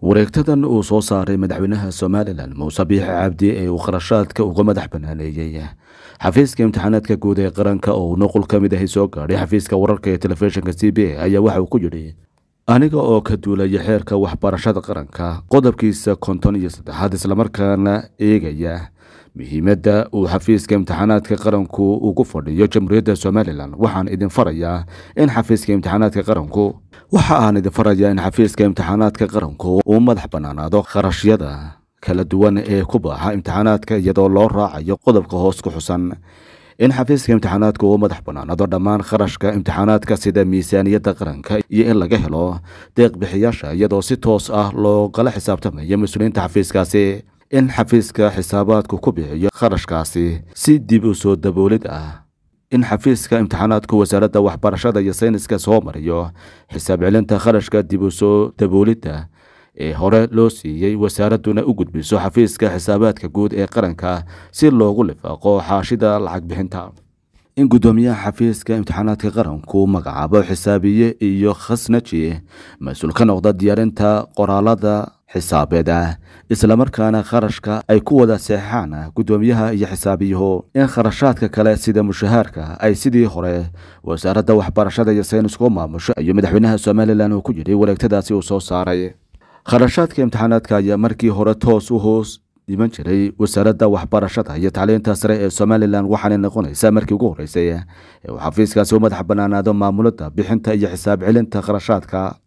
wareegtadan uu soo saaray madaxweynaha somalilan muuse biix cabdi ee uu kharashaadka uga madax banaaneeyey xafiiska imtixaanaadka guud ee qaranka oo uu nuqul ka mid ahi soo gaadhay xafiiska wararka ee telefishinka c b a ayaa waxa uu ku yidhi aniga oo ka duulaya xeerka waxbarashada qaranka qodobkiisa konton iyo saddexaad islamarkaana eegaya muhiimadda uu xafiiska imtixaanaadka qaranku ugu fadhiyo jamhuuriyadda somalilan waxaan idin farayaa in xafiiska imtixaanaadka qaranku waxa aan idin farayaa in xafiiska imtixaanaadka qaranku uu madax bannaanaado kharashyada kala duwan ee ku baaxa imtixaanaadka iyadoo loo raacayo qodobka hoos ku xusan in xafiiska imtixaanaadka uu madax bannaanaado dhammaan kharashka imtixaanaadka sida miisaaniyadda qaranka iyo in laga helo deeq bixiyaasha iyadoo si toos ah loogala xisaabtamayo mas-uuliyiinta xafiiskaasi in xafiiska xisaabaadku ku bixiyo kharashkaasi si dib u soo daboolid ah in xafiiska imtixaanaadku wasaaradda waxbarashada iyo sayniska soo mariyo xisaab celinta kharashka dib daboolidda ee hore loo siiyey wasaaradduna u gudbiso xafiiska xisaabaadka guud ee qaranka si loogu lifaaqo xaashida lacag bixinta in guddoomiyaha xafiiska imtixaanaadka qaranku magacaabo xisaabiye iyo khasnaji mas-uul ka noqda diyaarinta qoraalada xisaabeed ah islamarkaana kharashka ay ku wada seexaan guddoomiyaha iyo xisaabiyuhu in kharashaadka kale sida mushahaarka ay sidii hore wasaaradda waxbarashada iyo saynisku maamusho ayuu madaxweynaha somalilan uu ku yidhi wareegtadaasi uu soo saaray kharashaadka imtixaanaadka ayaa markii hore toos u hoos dhiman jiray wasaaradda waxbarashada iyo tacliinta sare ee somalilan waxaanay noqonaysa markii ugu horreysay ee uu xafiiskaasi u madax bannaanaado maamulada bixinta iyo xisaab celinta kharashaadka